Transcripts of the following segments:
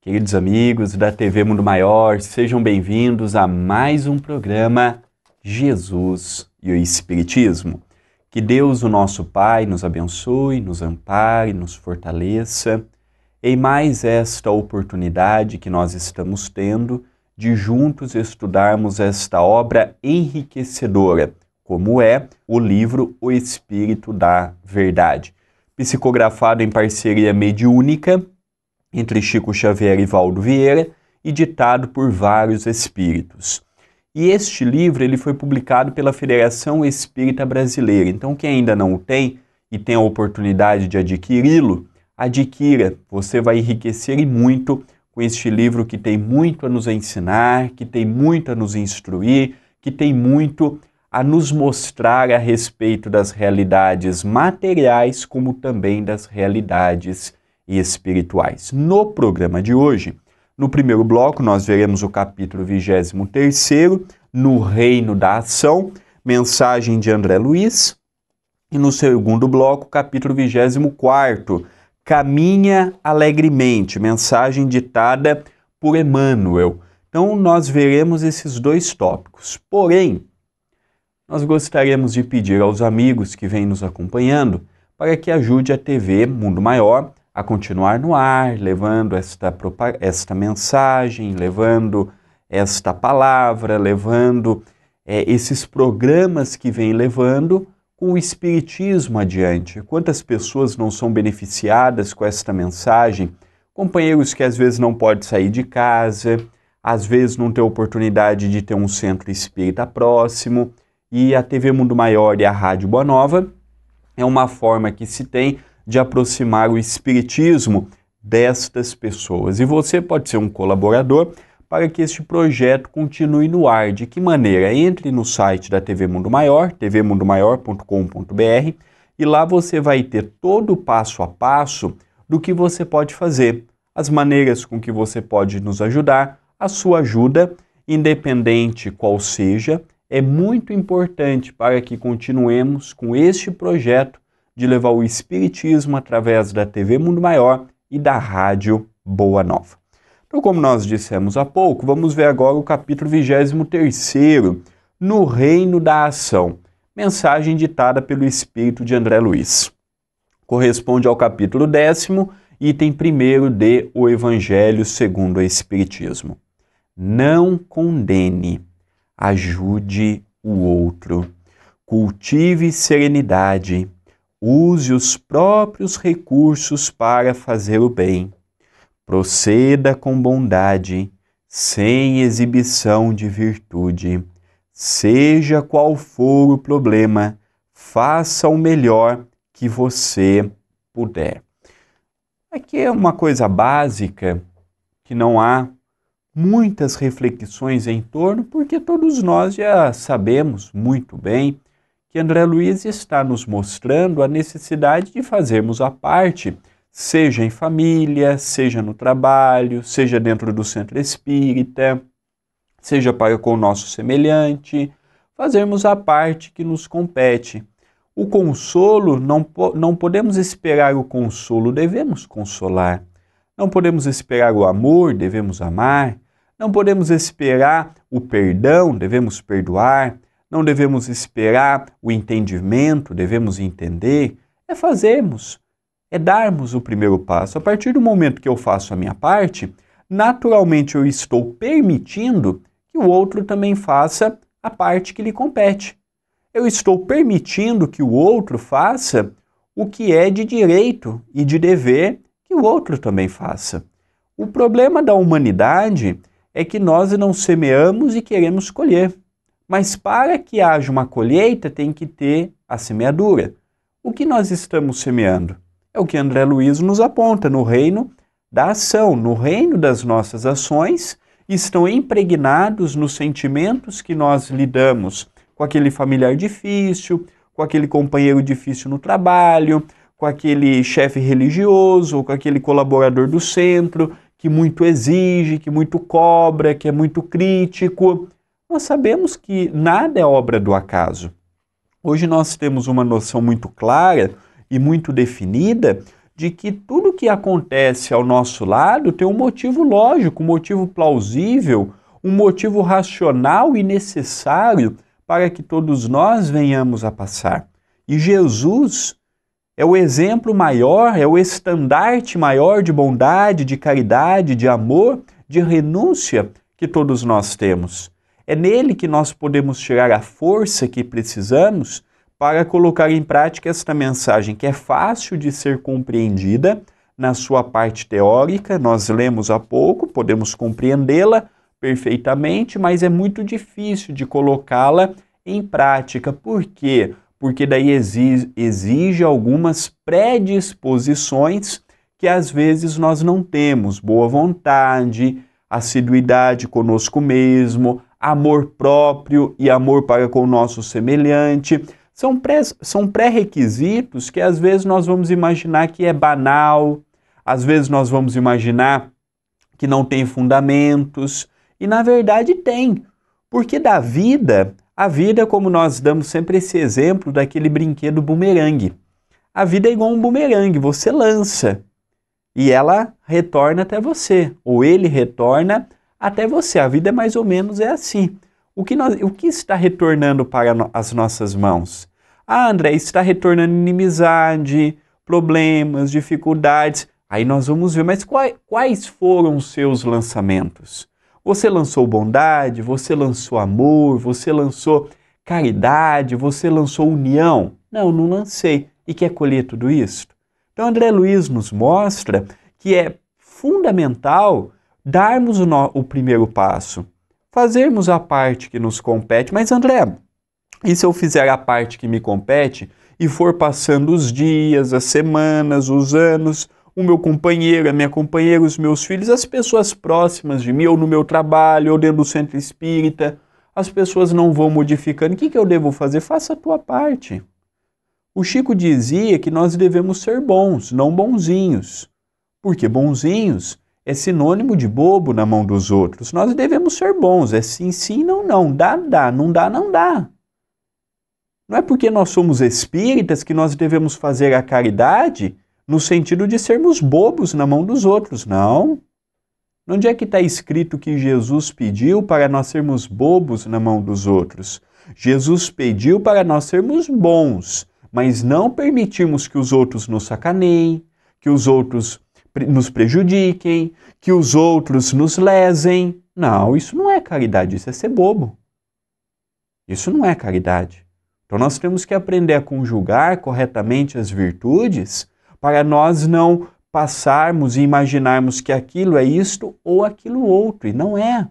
Queridos amigos da TV Mundo Maior, sejam bem-vindos a mais um programa Jesus e o Espiritismo. Que Deus, o nosso Pai, nos abençoe, nos ampare, nos fortaleça em mais esta oportunidade que nós estamos tendo de juntos estudarmos esta obra enriquecedora, como é o livro O Espírito da Verdade, psicografado em parceria mediúnica entre Chico Xavier e Valdo Vieira e ditado por vários espíritos. E este livro ele foi publicado pela Federação Espírita Brasileira. Então quem ainda não o tem e tem a oportunidade de adquiri-lo, adquira. Você vai enriquecer e muito com este livro que tem muito a nos ensinar, que tem muito a nos instruir, que tem muito a nos mostrar a respeito das realidades materiais, como também das realidades espirituais. No programa de hoje, no primeiro bloco, nós veremos o capítulo 23, No Reino da Ação, mensagem de André Luiz, e no segundo bloco, capítulo 24 Caminha alegremente, mensagem ditada por Emmanuel. Então, nós veremos esses dois tópicos. Porém, nós gostaríamos de pedir aos amigos que vêm nos acompanhando para que ajude a TV Mundo Maior a continuar no ar, levando esta, esta mensagem, levando esta palavra, levando é, esses programas que vem levando com o Espiritismo adiante. Quantas pessoas não são beneficiadas com esta mensagem? Companheiros que às vezes não podem sair de casa, às vezes não tem oportunidade de ter um centro espírita próximo, e a TV Mundo Maior e a Rádio Boa Nova é uma forma que se tem de aproximar o espiritismo destas pessoas. E você pode ser um colaborador para que este projeto continue no ar. De que maneira? Entre no site da TV Mundo Maior, tvmundomaior.com.br, e lá você vai ter todo o passo a passo do que você pode fazer, as maneiras com que você pode nos ajudar, a sua ajuda, independente qual seja, é muito importante para que continuemos com este projeto de levar o Espiritismo através da TV Mundo Maior e da Rádio Boa Nova. Então, como nós dissemos há pouco, vamos ver agora o capítulo 23, No Reino da Ação, mensagem ditada pelo espírito de André Luiz. Corresponde ao capítulo 10, item 1 de O Evangelho segundo o Espiritismo. Não condene, ajude o outro. Cultive serenidade, use os próprios recursos para fazer o bem proceda com bondade, sem exibição de virtude. Seja qual for o problema, faça o melhor que você puder. Aqui é uma coisa básica que não há muitas reflexões em torno, porque todos nós já sabemos muito bem que André Luiz está nos mostrando a necessidade de fazermos a parte seja em família, seja no trabalho, seja dentro do centro espírita, seja para com o nosso semelhante, fazermos a parte que nos compete. O consolo, não, não podemos esperar o consolo, devemos consolar. Não podemos esperar o amor, devemos amar. Não podemos esperar o perdão, devemos perdoar. Não devemos esperar o entendimento, devemos entender. É fazermos, é darmos o primeiro passo. A partir do momento que eu faço a minha parte, naturalmente eu estou permitindo que o outro também faça a parte que lhe compete. Eu estou permitindo que o outro faça o que é de direito e de dever que o outro também faça. O problema da humanidade é que nós não semeamos e queremos colher. Mas para que haja uma colheita, tem que ter a semeadura. O que nós estamos semeando? É o que André Luiz nos aponta no reino da ação, no reino das nossas ações, estão impregnados nos sentimentos que nós lidamos com aquele familiar difícil, com aquele companheiro difícil no trabalho, com aquele chefe religioso, com aquele colaborador do centro que muito exige, que muito cobra, que é muito crítico. Nós sabemos que nada é obra do acaso. Hoje nós temos uma noção muito clara e muito definida de que tudo que acontece ao nosso lado tem um motivo lógico, um motivo plausível, um motivo racional e necessário para que todos nós venhamos a passar. E Jesus é o exemplo maior, é o estandarte maior de bondade, de caridade, de amor, de renúncia que todos nós temos. É nele que nós podemos tirar a força que precisamos para colocar em prática esta mensagem que é fácil de ser compreendida na sua parte teórica, nós lemos há pouco, podemos compreendê-la perfeitamente, mas é muito difícil de colocá-la em prática. Por quê? Porque daí exige, algumas predisposições que às vezes nós não temos: boa vontade, assiduidade conosco mesmo, amor próprio e amor para com o nosso semelhante. São, pré, são pré-requisitos que às vezes nós vamos imaginar que é banal, às vezes nós vamos imaginar que não tem fundamentos, e na verdade tem, porque da vida, a vida, como nós damos sempre esse exemplo daquele brinquedo bumerangue, a vida é igual um bumerangue, você lança e ela retorna até você, ou ele retorna até você. A vida é mais ou menos é assim. O que, nós, o que está retornando para no, as nossas mãos? Ah, André, está retornando inimizade, problemas, dificuldades. Aí nós vamos ver, mas quais, quais foram os seus lançamentos? Você lançou bondade, você lançou amor, você lançou caridade, você lançou união. Não, não lancei. E quer colher tudo isso? Então, André Luiz nos mostra que é fundamental darmos o, no, o primeiro passo fazermos a parte que nos compete. Mas, André, e se eu fizer a parte que me compete e for passando os dias, as semanas, os anos, o meu companheiro, a minha companheira, os meus filhos, as pessoas próximas de mim, ou no meu trabalho, ou dentro do centro espírita, as pessoas não vão modificando. O que, que eu devo fazer? Faça a tua parte. O Chico dizia que nós devemos ser bons, não bonzinhos. Porque bonzinhos é sinônimo de bobo na mão dos outros. Nós devemos ser bons, é sim, sim, não, não. Dá, dá, não dá, não dá. Não é porque nós somos espíritas que nós devemos fazer a caridade no sentido de sermos bobos na mão dos outros, não. Onde é que está escrito que Jesus pediu para nós sermos bobos na mão dos outros? Jesus pediu para nós sermos bons, mas não permitirmos que os outros nos sacaneiem, que os outros nos prejudiquem, que os outros nos lesem. Não, isso não é caridade, isso é ser bobo. Isso não é caridade. Então nós temos que aprender a conjugar corretamente as virtudes para nós não passarmos e imaginarmos que aquilo é isto ou aquilo outro, e não é.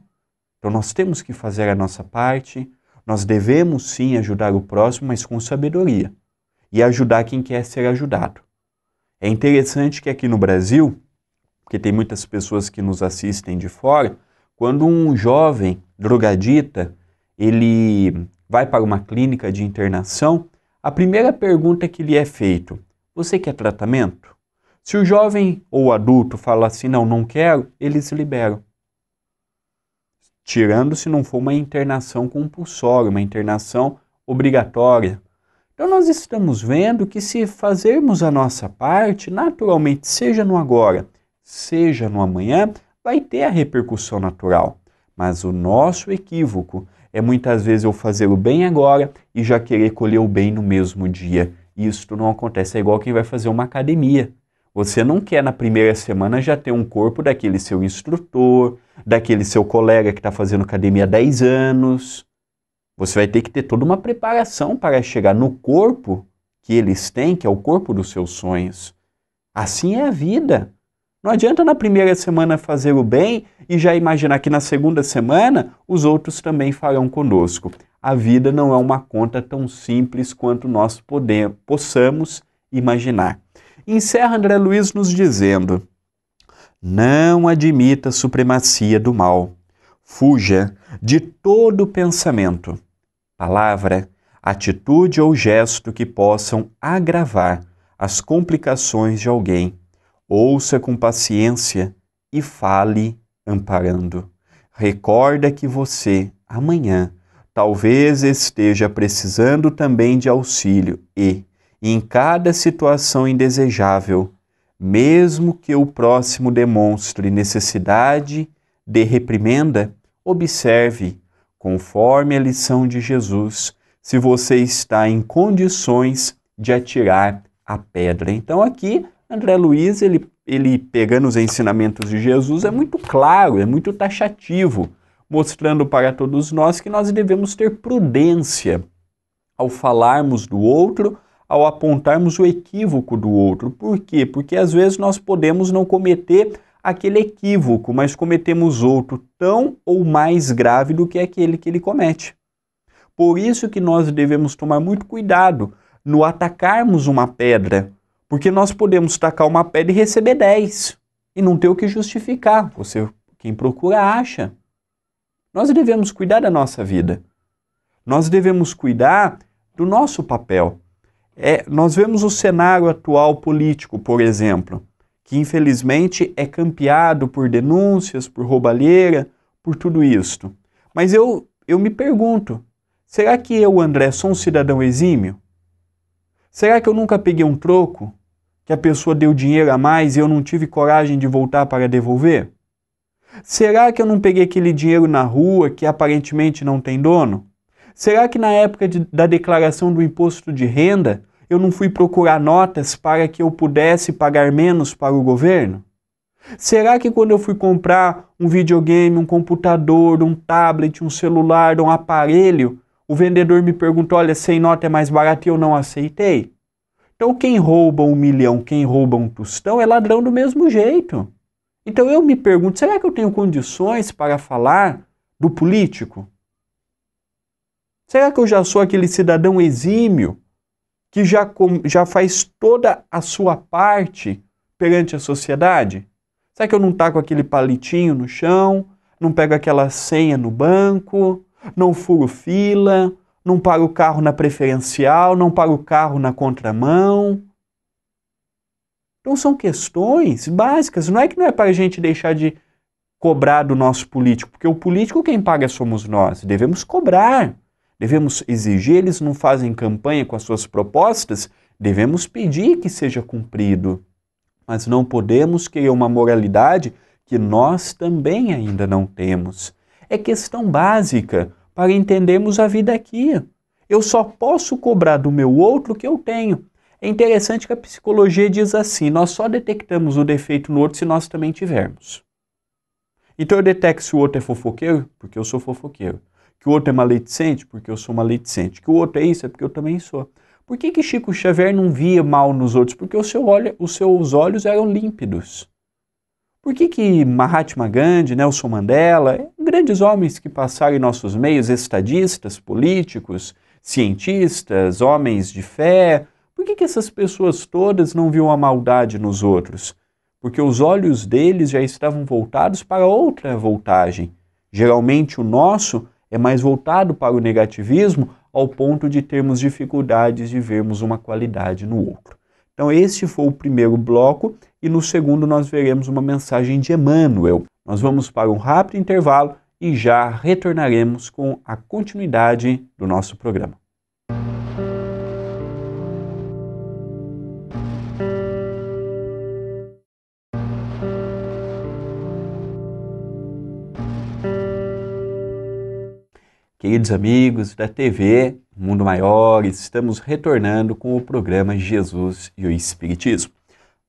Então nós temos que fazer a nossa parte, nós devemos sim ajudar o próximo, mas com sabedoria, e ajudar quem quer ser ajudado. É interessante que aqui no Brasil, porque tem muitas pessoas que nos assistem de fora, quando um jovem drogadita, ele vai para uma clínica de internação, a primeira pergunta que lhe é feita, você quer tratamento? Se o jovem ou adulto fala assim, não, não quero, eles liberam. Tirando se não for uma internação compulsória, uma internação obrigatória, então, nós estamos vendo que se fazermos a nossa parte, naturalmente, seja no agora, seja no amanhã, vai ter a repercussão natural. Mas o nosso equívoco é muitas vezes eu fazer o bem agora e já querer colher o bem no mesmo dia. E isso não acontece. É igual quem vai fazer uma academia. Você não quer na primeira semana já ter um corpo daquele seu instrutor, daquele seu colega que está fazendo academia há 10 anos você vai ter que ter toda uma preparação para chegar no corpo que eles têm, que é o corpo dos seus sonhos. Assim é a vida. Não adianta na primeira semana fazer o bem e já imaginar que na segunda semana os outros também farão conosco. A vida não é uma conta tão simples quanto nós possamos imaginar. Encerra André Luiz nos dizendo: Não admita a supremacia do mal fuja de todo pensamento, palavra, atitude ou gesto que possam agravar as complicações de alguém. Ouça com paciência e fale amparando. Recorda que você, amanhã, talvez esteja precisando também de auxílio e, em cada situação indesejável, mesmo que o próximo demonstre necessidade de reprimenda, observe, conforme a lição de Jesus, se você está em condições de atirar a pedra. Então aqui André Luiz, ele, ele pegando os ensinamentos de Jesus, é muito claro, é muito taxativo, mostrando para todos nós que nós devemos ter prudência ao falarmos do outro, ao apontarmos o equívoco do outro. Por quê? Porque às vezes nós podemos não cometer aquele equívoco, mas cometemos outro tão ou mais grave do que aquele que ele comete. Por isso que nós devemos tomar muito cuidado no atacarmos uma pedra, porque nós podemos tacar uma pedra e receber 10 e não ter o que justificar. Você, quem procura, acha. Nós devemos cuidar da nossa vida. Nós devemos cuidar do nosso papel. É, nós vemos o cenário atual político, por exemplo que infelizmente é campeado por denúncias, por roubalheira, por tudo isto. Mas eu, eu me pergunto, será que eu, André, sou um cidadão exímio? Será que eu nunca peguei um troco que a pessoa deu dinheiro a mais e eu não tive coragem de voltar para devolver? Será que eu não peguei aquele dinheiro na rua que aparentemente não tem dono? Será que na época de, da declaração do imposto de renda eu não fui procurar notas para que eu pudesse pagar menos para o governo? Será que quando eu fui comprar um videogame, um computador, um tablet, um celular, um aparelho, o vendedor me perguntou: olha, sem nota é mais barato e eu não aceitei? Então, quem rouba um milhão, quem rouba um tostão é ladrão do mesmo jeito. Então eu me pergunto: será que eu tenho condições para falar do político? Será que eu já sou aquele cidadão exímio que já, já faz toda a sua parte perante a sociedade? Será que eu não taco aquele palitinho no chão? Não pego aquela senha no banco? Não furo fila? Não pago o carro na preferencial? Não pago o carro na contramão? Então são questões básicas. Não é que não é para a gente deixar de cobrar do nosso político, porque o político quem paga somos nós. Devemos cobrar. Devemos exigir, eles não fazem campanha com as suas propostas, devemos pedir que seja cumprido. Mas não podemos querer uma moralidade que nós também ainda não temos. É questão básica para entendermos a vida aqui. Eu só posso cobrar do meu outro o que eu tenho. É interessante que a psicologia diz assim: nós só detectamos o defeito no outro se nós também tivermos. Então eu detecto se o outro é fofoqueiro, porque eu sou fofoqueiro que o outro é maledicente porque eu sou maledicente, que o outro é isso é porque eu também sou. Por que, que Chico Xavier não via mal nos outros? Porque seu olho, os seus olhos eram límpidos. Por que, que Mahatma Gandhi, Nelson Mandela, grandes homens que passaram em nossos meios, estadistas, políticos, cientistas, homens de fé, por que, que essas pessoas todas não viam a maldade nos outros? Porque os olhos deles já estavam voltados para outra voltagem. Geralmente o nosso é mais voltado para o negativismo ao ponto de termos dificuldades de vermos uma qualidade no outro. Então, este foi o primeiro bloco, e no segundo, nós veremos uma mensagem de Emmanuel. Nós vamos para um rápido intervalo e já retornaremos com a continuidade do nosso programa. Queridos amigos da TV Mundo Maior, estamos retornando com o programa Jesus e o Espiritismo.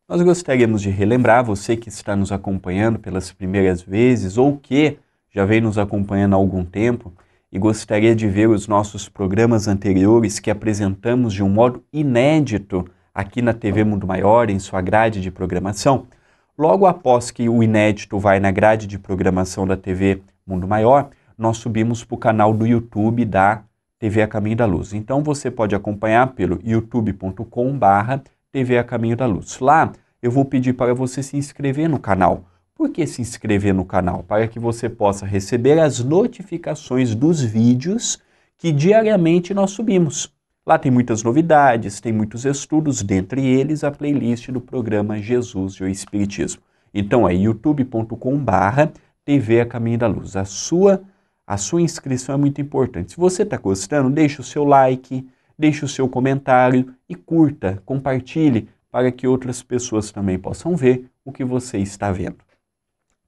Nós gostaríamos de relembrar você que está nos acompanhando pelas primeiras vezes ou que já vem nos acompanhando há algum tempo e gostaria de ver os nossos programas anteriores que apresentamos de um modo inédito aqui na TV Mundo Maior, em sua grade de programação. Logo após que o inédito vai na grade de programação da TV Mundo Maior, nós subimos para o canal do YouTube da TV a Caminho da Luz. Então você pode acompanhar pelo youtube.com/barra TV a Caminho da Luz. Lá eu vou pedir para você se inscrever no canal. Por que se inscrever no canal? Para que você possa receber as notificações dos vídeos que diariamente nós subimos. Lá tem muitas novidades, tem muitos estudos, dentre eles a playlist do programa Jesus e o Espiritismo. Então é youtube.com/barra TV a Caminho da Luz. A sua a sua inscrição é muito importante. Se você está gostando, deixe o seu like, deixe o seu comentário e curta, compartilhe para que outras pessoas também possam ver o que você está vendo.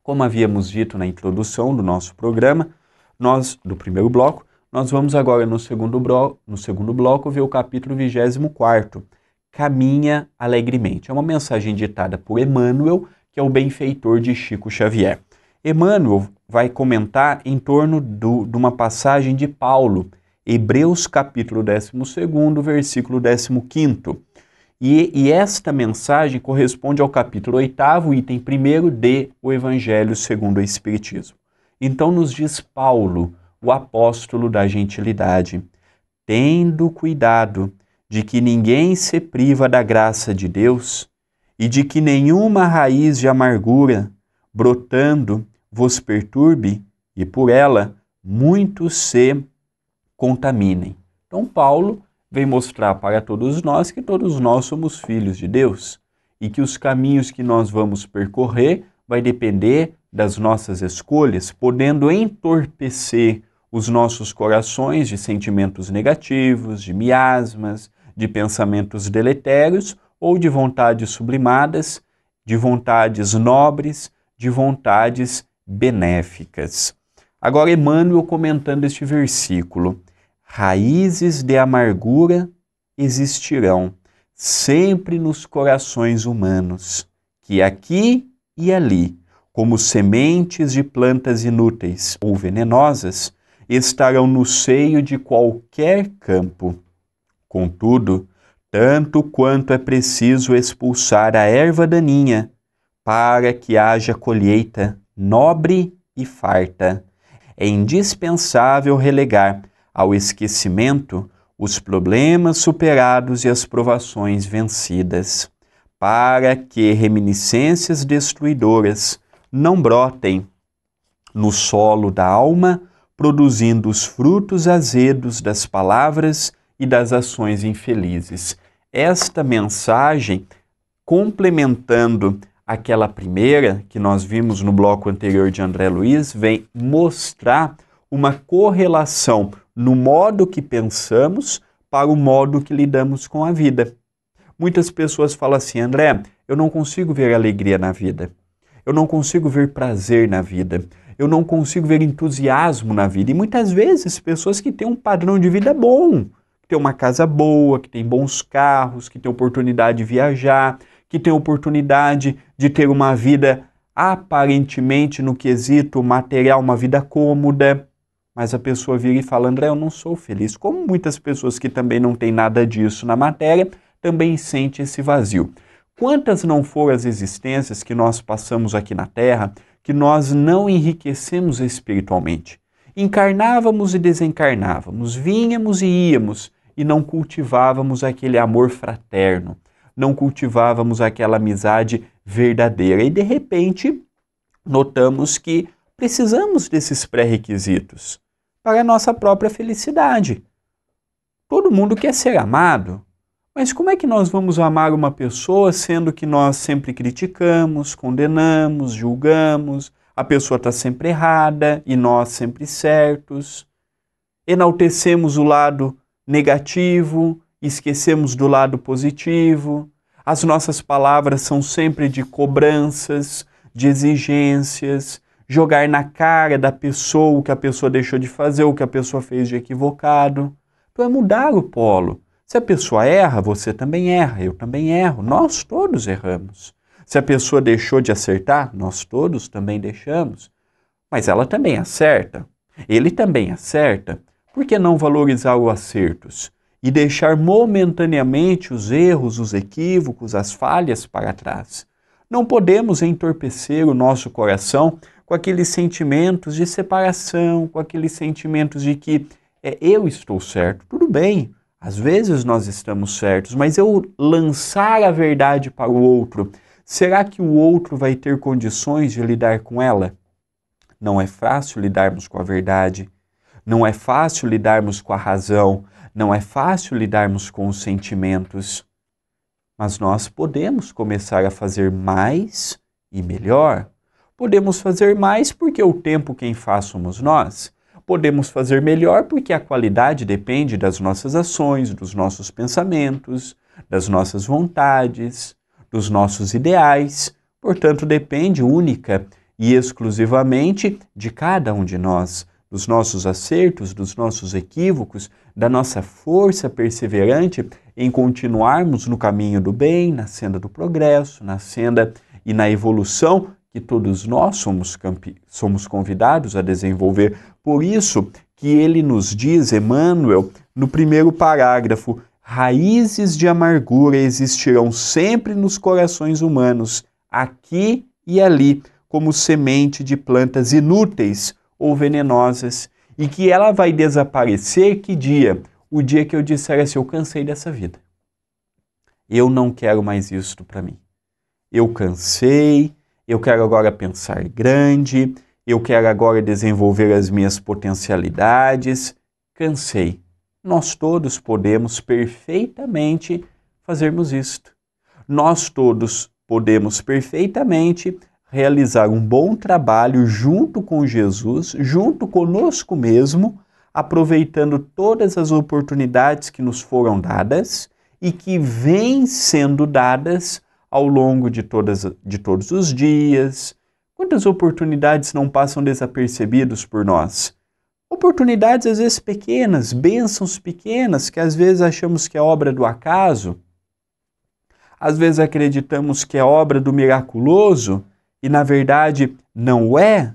Como havíamos dito na introdução do nosso programa, nós, do primeiro bloco, nós vamos agora no segundo, blo no segundo bloco ver o capítulo 24, Caminha Alegremente. É uma mensagem ditada por Emmanuel, que é o benfeitor de Chico Xavier. Emmanuel vai comentar em torno do, de uma passagem de Paulo, Hebreus capítulo 12, versículo 15. E, e esta mensagem corresponde ao capítulo 8, item 1 de O Evangelho segundo o Espiritismo. Então nos diz Paulo, o apóstolo da gentilidade, tendo cuidado de que ninguém se priva da graça de Deus e de que nenhuma raiz de amargura, brotando, vos perturbe e por ela muitos se contaminem. Então, Paulo vem mostrar para todos nós que todos nós somos filhos de Deus e que os caminhos que nós vamos percorrer vai depender das nossas escolhas, podendo entorpecer os nossos corações de sentimentos negativos, de miasmas, de pensamentos deletérios ou de vontades sublimadas, de vontades nobres, de vontades benéficas. Agora, Emmanuel comentando este versículo: raízes de amargura existirão sempre nos corações humanos, que aqui e ali, como sementes de plantas inúteis ou venenosas, estarão no seio de qualquer campo. Contudo, tanto quanto é preciso expulsar a erva daninha para que haja colheita, nobre e farta. É indispensável relegar ao esquecimento os problemas superados e as provações vencidas, para que reminiscências destruidoras não brotem no solo da alma, produzindo os frutos azedos das palavras e das ações infelizes. Esta mensagem, complementando aquela primeira que nós vimos no bloco anterior de André Luiz, vem mostrar uma correlação no modo que pensamos para o modo que lidamos com a vida. Muitas pessoas falam assim, André, eu não consigo ver alegria na vida. Eu não consigo ver prazer na vida. Eu não consigo ver entusiasmo na vida. E muitas vezes pessoas que têm um padrão de vida bom, que têm uma casa boa, que têm bons carros, que têm oportunidade de viajar, que tem oportunidade de ter uma vida aparentemente no quesito material, uma vida cômoda, mas a pessoa vira e fala: André, eu não sou feliz. Como muitas pessoas que também não têm nada disso na matéria, também sente esse vazio. Quantas não foram as existências que nós passamos aqui na Terra que nós não enriquecemos espiritualmente? Encarnávamos e desencarnávamos, vinhamos e íamos e não cultivávamos aquele amor fraterno, não cultivávamos aquela amizade verdadeira. E de repente, notamos que precisamos desses pré-requisitos para a nossa própria felicidade. Todo mundo quer ser amado, mas como é que nós vamos amar uma pessoa sendo que nós sempre criticamos, condenamos, julgamos, a pessoa está sempre errada e nós sempre certos, enaltecemos o lado negativo, esquecemos do lado positivo, as nossas palavras são sempre de cobranças, de exigências, jogar na cara da pessoa o que a pessoa deixou de fazer, o que a pessoa fez de equivocado. Então é mudar o polo. Se a pessoa erra, você também erra, eu também erro, nós todos erramos. Se a pessoa deixou de acertar, nós todos também deixamos. Mas ela também acerta, ele também acerta. Por que não valorizar os acertos? e deixar momentaneamente os erros, os equívocos, as falhas para trás. Não podemos entorpecer o nosso coração com aqueles sentimentos de separação, com aqueles sentimentos de que é, eu estou certo. Tudo bem, às vezes nós estamos certos, mas eu lançar a verdade para o outro, será que o outro vai ter condições de lidar com ela? Não é fácil lidarmos com a verdade, não é fácil lidarmos com a razão, não é fácil lidarmos com os sentimentos, mas nós podemos começar a fazer mais e melhor. Podemos fazer mais porque o tempo quem faz somos nós. Podemos fazer melhor porque a qualidade depende das nossas ações, dos nossos pensamentos, das nossas vontades, dos nossos ideais. Portanto, depende única e exclusivamente de cada um de nós, dos nossos acertos, dos nossos equívocos, da nossa força perseverante em continuarmos no caminho do bem, na senda do progresso, na senda e na evolução que todos nós somos, somos convidados a desenvolver. Por isso que ele nos diz, Emmanuel, no primeiro parágrafo, raízes de amargura existirão sempre nos corações humanos, aqui e ali, como semente de plantas inúteis ou venenosas e que ela vai desaparecer que dia? O dia que eu disser assim, eu cansei dessa vida. Eu não quero mais isto para mim. Eu cansei, eu quero agora pensar grande, eu quero agora desenvolver as minhas potencialidades. Cansei. Nós todos podemos perfeitamente fazermos isto. Nós todos podemos perfeitamente realizar um bom trabalho junto com Jesus, junto conosco mesmo, aproveitando todas as oportunidades que nos foram dadas e que vêm sendo dadas ao longo de, todas, de todos os dias. Quantas oportunidades não passam desapercebidas por nós? Oportunidades às vezes pequenas, bênçãos pequenas, que às vezes achamos que é obra do acaso, às vezes acreditamos que é obra do miraculoso, e na verdade não é,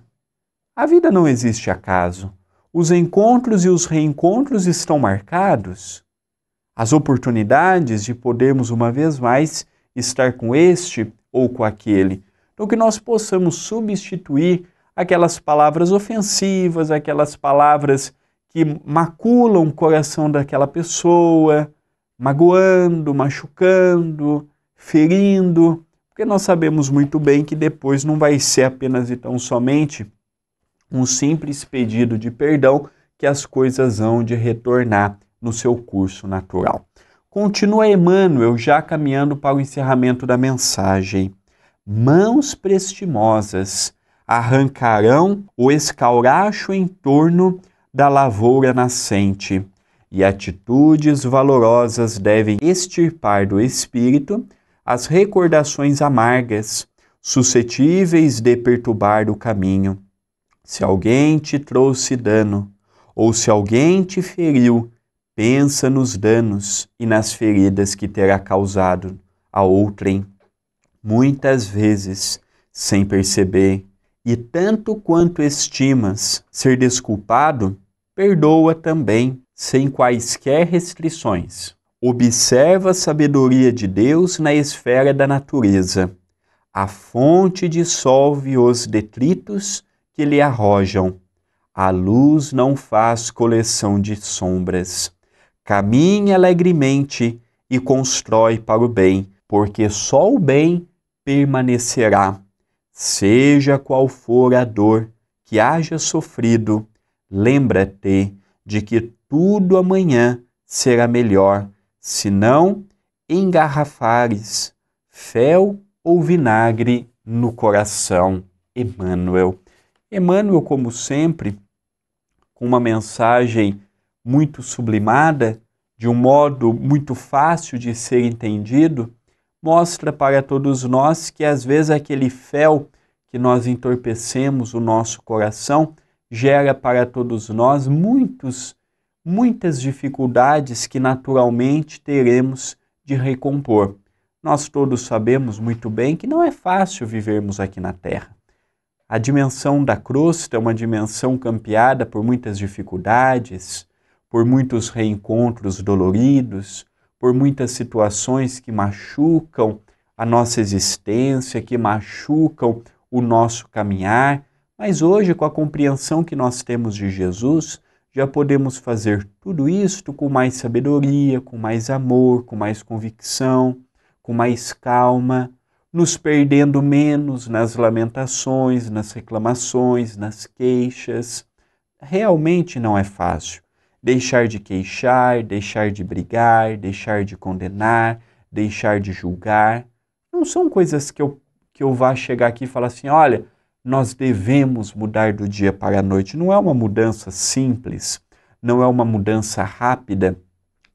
a vida não existe acaso. Os encontros e os reencontros estão marcados. As oportunidades de podermos uma vez mais estar com este ou com aquele. do então, que nós possamos substituir aquelas palavras ofensivas, aquelas palavras que maculam o coração daquela pessoa, magoando, machucando, ferindo porque nós sabemos muito bem que depois não vai ser apenas e tão somente um simples pedido de perdão que as coisas hão de retornar no seu curso natural. Continua Emmanuel já caminhando para o encerramento da mensagem. Mãos prestimosas arrancarão o escauracho em torno da lavoura nascente, e atitudes valorosas devem extirpar do espírito as recordações amargas, suscetíveis de perturbar o caminho. Se alguém te trouxe dano, ou se alguém te feriu, pensa nos danos e nas feridas que terá causado a outrem. Muitas vezes, sem perceber, e tanto quanto estimas ser desculpado, perdoa também, sem quaisquer restrições observa a sabedoria de Deus na esfera da natureza. A fonte dissolve os detritos que lhe arrojam. A luz não faz coleção de sombras. Caminha alegremente e constrói para o bem, porque só o bem permanecerá. Seja qual for a dor que haja sofrido, lembra-te de que tudo amanhã será melhor senão engarrafares fel ou vinagre no coração. Emmanuel. Emmanuel, como sempre, com uma mensagem muito sublimada, de um modo muito fácil de ser entendido, mostra para todos nós que às vezes aquele fel que nós entorpecemos o nosso coração gera para todos nós muitos muitas dificuldades que naturalmente teremos de recompor. Nós todos sabemos muito bem que não é fácil vivermos aqui na Terra. A dimensão da crosta é uma dimensão campeada por muitas dificuldades, por muitos reencontros doloridos, por muitas situações que machucam a nossa existência, que machucam o nosso caminhar. Mas hoje, com a compreensão que nós temos de Jesus, já podemos fazer tudo isto com mais sabedoria, com mais amor, com mais convicção, com mais calma, nos perdendo menos nas lamentações, nas reclamações, nas queixas. Realmente não é fácil. Deixar de queixar, deixar de brigar, deixar de condenar, deixar de julgar. Não são coisas que eu, que eu vá chegar aqui e falar assim: olha, nós devemos mudar do dia para a noite. Não é uma mudança simples, não é uma mudança rápida.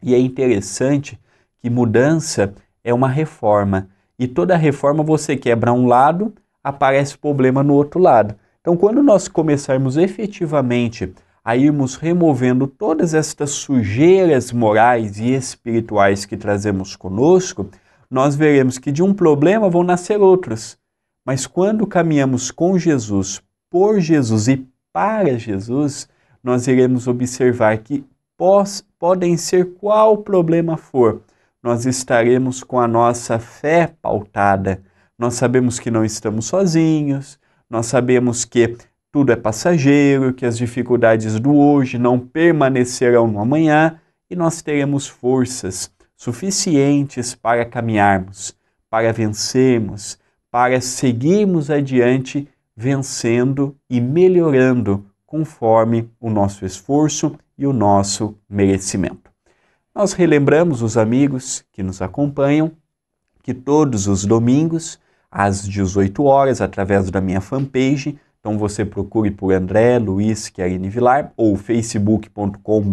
E é interessante que mudança é uma reforma. E toda reforma você quebra um lado, aparece problema no outro lado. Então, quando nós começarmos efetivamente a irmos removendo todas estas sujeiras morais e espirituais que trazemos conosco, nós veremos que de um problema vão nascer outros. Mas quando caminhamos com Jesus, por Jesus e para Jesus, nós iremos observar que pós, podem ser qual problema for, nós estaremos com a nossa fé pautada. Nós sabemos que não estamos sozinhos, nós sabemos que tudo é passageiro, que as dificuldades do hoje não permanecerão no amanhã e nós teremos forças suficientes para caminharmos, para vencermos, para seguirmos adiante vencendo e melhorando conforme o nosso esforço e o nosso merecimento. Nós relembramos os amigos que nos acompanham que todos os domingos, às 18 horas, através da minha fanpage, então você procure por André Luiz Querine Vilar ou facebook.com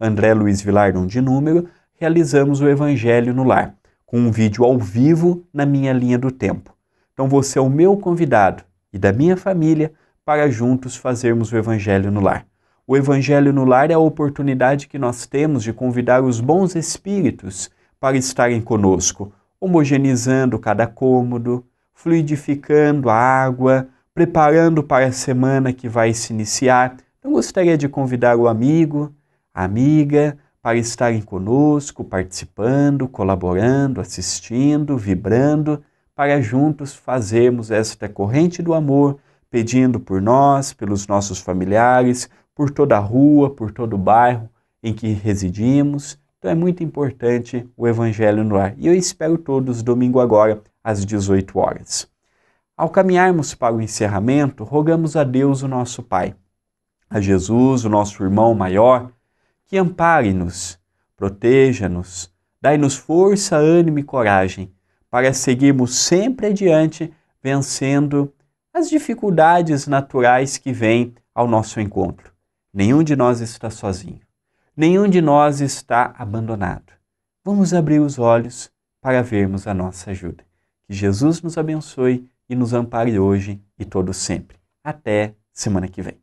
André Luiz Vilar, de número, realizamos o Evangelho no Lar com um vídeo ao vivo na minha linha do tempo. Então você é o meu convidado e da minha família para juntos fazermos o Evangelho no lar. O Evangelho no lar é a oportunidade que nós temos de convidar os bons espíritos para estarem conosco, homogeneizando cada cômodo, fluidificando a água, preparando para a semana que vai se iniciar. Então gostaria de convidar o amigo, a amiga, para estarem conosco, participando, colaborando, assistindo, vibrando, para juntos fazermos esta corrente do amor, pedindo por nós, pelos nossos familiares, por toda a rua, por todo o bairro em que residimos. Então é muito importante o Evangelho no ar. E eu espero todos domingo agora, às 18 horas. Ao caminharmos para o encerramento, rogamos a Deus, o nosso Pai, a Jesus, o nosso irmão maior que ampare-nos, proteja-nos, dai-nos força, ânimo e coragem para seguirmos sempre adiante, vencendo as dificuldades naturais que vêm ao nosso encontro. Nenhum de nós está sozinho, nenhum de nós está abandonado. Vamos abrir os olhos para vermos a nossa ajuda. Que Jesus nos abençoe e nos ampare hoje e todo sempre. Até semana que vem.